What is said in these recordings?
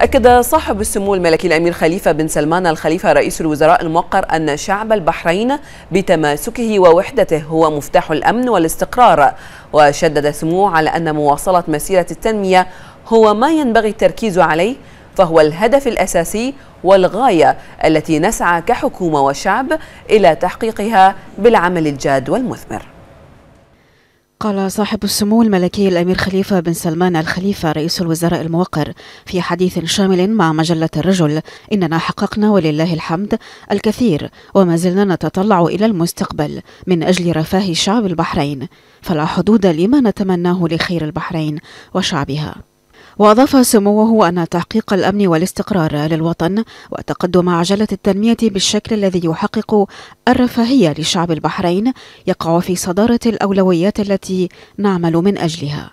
أكد صاحب السمو الملكي الأمير خليفة بن سلمان الخليفة رئيس الوزراء الموقر أن شعب البحرين بتماسكه ووحدته هو مفتاح الأمن والاستقرار وشدد سموه على أن مواصلة مسيرة التنمية هو ما ينبغي التركيز عليه فهو الهدف الأساسي والغاية التي نسعى كحكومة وشعب إلى تحقيقها بالعمل الجاد والمثمر قال صاحب السمو الملكي الأمير خليفة بن سلمان الخليفة رئيس الوزراء الموقر في حديث شامل مع مجلة الرجل إننا حققنا ولله الحمد الكثير وما زلنا نتطلع إلى المستقبل من أجل رفاه شعب البحرين فلا حدود لما نتمناه لخير البحرين وشعبها وأضاف سموه أن تحقيق الأمن والاستقرار للوطن وتقدم عجلة التنمية بالشكل الذي يحقق الرفاهية لشعب البحرين يقع في صدارة الأولويات التي نعمل من أجلها.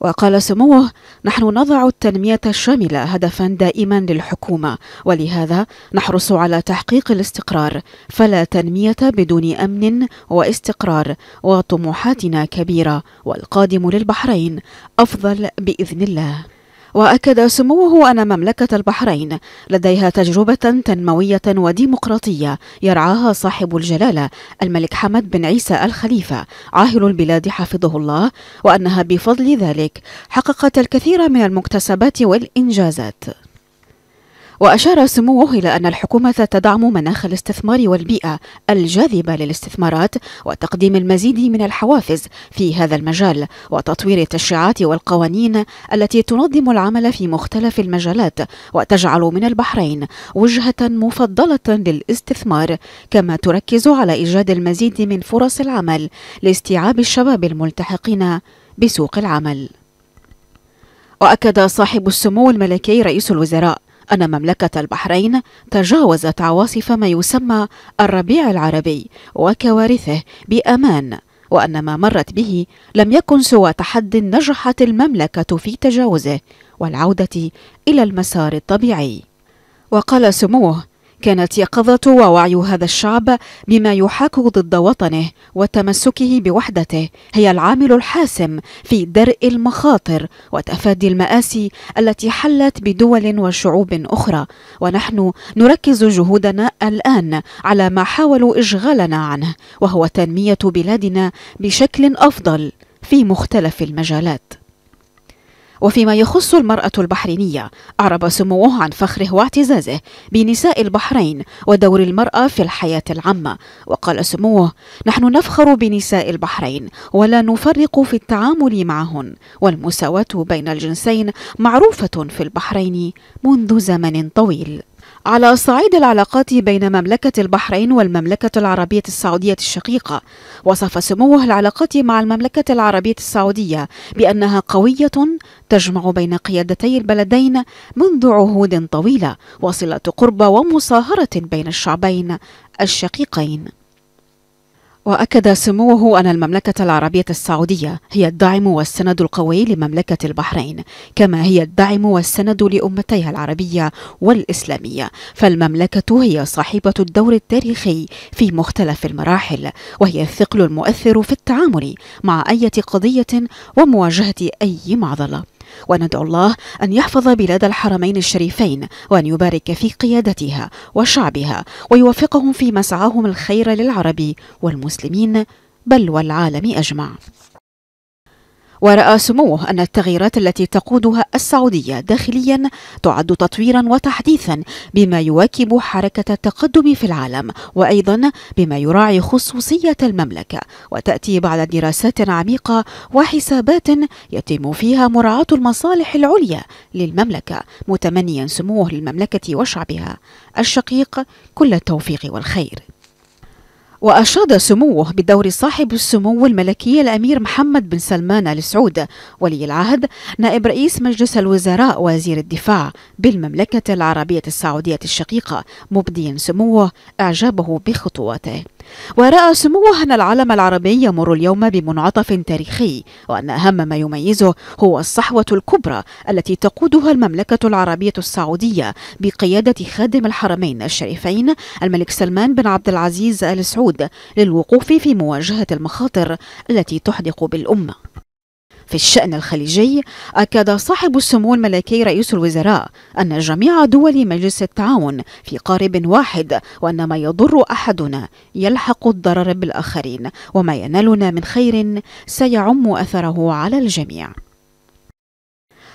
وقال سموه نحن نضع التنميه الشامله هدفا دائما للحكومه ولهذا نحرص على تحقيق الاستقرار فلا تنميه بدون امن واستقرار وطموحاتنا كبيره والقادم للبحرين افضل باذن الله وأكد سموه أن مملكة البحرين لديها تجربة تنموية وديمقراطية يرعاها صاحب الجلالة الملك حمد بن عيسى الخليفة عاهل البلاد حفظه الله وأنها بفضل ذلك حققت الكثير من المكتسبات والإنجازات وأشار سموه إلى أن الحكومة تدعم مناخ الاستثمار والبيئة الجاذبة للاستثمارات وتقديم المزيد من الحوافز في هذا المجال وتطوير التشريعات والقوانين التي تنظم العمل في مختلف المجالات وتجعل من البحرين وجهة مفضلة للاستثمار كما تركز على إيجاد المزيد من فرص العمل لاستيعاب الشباب الملتحقين بسوق العمل وأكد صاحب السمو الملكي رئيس الوزراء أن مملكة البحرين تجاوزت عواصف ما يسمى الربيع العربي وكوارثه بأمان وأن ما مرت به لم يكن سوى تحد نجحت المملكة في تجاوزه والعودة إلى المسار الطبيعي وقال سموه كانت يقظة ووعي هذا الشعب بما يحاك ضد وطنه وتمسكه بوحدته هي العامل الحاسم في درء المخاطر وتفادي المآسي التي حلت بدول وشعوب أخرى ونحن نركز جهودنا الآن على ما حاولوا إشغالنا عنه وهو تنمية بلادنا بشكل أفضل في مختلف المجالات وفيما يخص المرأة البحرينية أعرب سموه عن فخره واعتزازه بنساء البحرين ودور المرأة في الحياة العامة وقال سموه نحن نفخر بنساء البحرين ولا نفرق في التعامل معهن والمساواة بين الجنسين معروفة في البحرين منذ زمن طويل على صعيد العلاقات بين مملكة البحرين والمملكة العربية السعودية الشقيقة وصف سموه العلاقات مع المملكة العربية السعودية بأنها قوية تجمع بين قيادتي البلدين منذ عهود طويلة وصلة قرب ومصاهرة بين الشعبين الشقيقين وأكد سموه أن المملكة العربية السعودية هي الدعم والسند القوي لمملكة البحرين كما هي الدعم والسند لأمتيها العربية والإسلامية فالمملكة هي صاحبة الدور التاريخي في مختلف المراحل وهي الثقل المؤثر في التعامل مع أي قضية ومواجهة أي معضلة وندعو الله أن يحفظ بلاد الحرمين الشريفين وأن يبارك في قيادتها وشعبها ويوفقهم في مسعاهم الخير للعرب والمسلمين بل والعالم أجمع ورأى سموه أن التغييرات التي تقودها السعودية داخليا تعد تطويرا وتحديثا بما يواكب حركة التقدم في العالم وأيضا بما يراعي خصوصية المملكة وتأتي بعد دراسات عميقة وحسابات يتم فيها مراعاة المصالح العليا للمملكة متمنيا سموه للمملكة وشعبها الشقيق كل التوفيق والخير وأشاد سموه بدور صاحب السمو الملكي الأمير محمد بن سلمان آل سعود ولي العهد نائب رئيس مجلس الوزراء وزير الدفاع بالمملكة العربية السعودية الشقيقة مبديا سموه إعجابه بخطواته ورأى سموهن العالم العربي يمر اليوم بمنعطف تاريخي وأن أهم ما يميزه هو الصحوة الكبرى التي تقودها المملكة العربية السعودية بقيادة خادم الحرمين الشريفين الملك سلمان بن عبد العزيز آل سعود للوقوف في مواجهة المخاطر التي تحدق بالأمة في الشأن الخليجي أكد صاحب السمو الملكي رئيس الوزراء أن جميع دول مجلس التعاون في قارب واحد وأن ما يضر أحدنا يلحق الضرر بالآخرين وما ينالنا من خير سيعم أثره على الجميع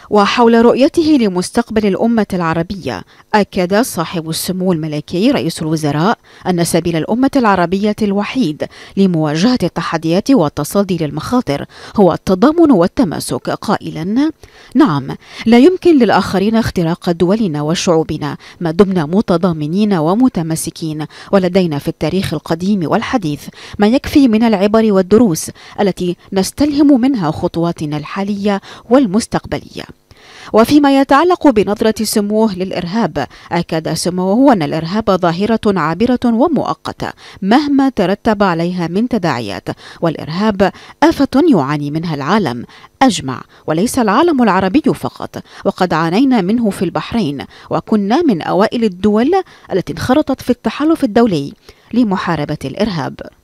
وحول رؤيته لمستقبل الأمة العربية أكد صاحب السمو الملكي رئيس الوزراء أن سبيل الأمة العربية الوحيد لمواجهة التحديات والتصدي للمخاطر هو التضامن والتماسك قائلا نعم لا يمكن للآخرين اختراق دولنا وشعوبنا ما دمنا متضامنين ومتماسكين ولدينا في التاريخ القديم والحديث ما يكفي من العبر والدروس التي نستلهم منها خطواتنا الحالية والمستقبلية وفيما يتعلق بنظرة سموه للإرهاب أكد سموه أن الإرهاب ظاهرة عابرة ومؤقتة مهما ترتب عليها من تداعيات والإرهاب آفة يعاني منها العالم أجمع وليس العالم العربي فقط وقد عانينا منه في البحرين وكنا من أوائل الدول التي انخرطت في التحالف الدولي لمحاربة الإرهاب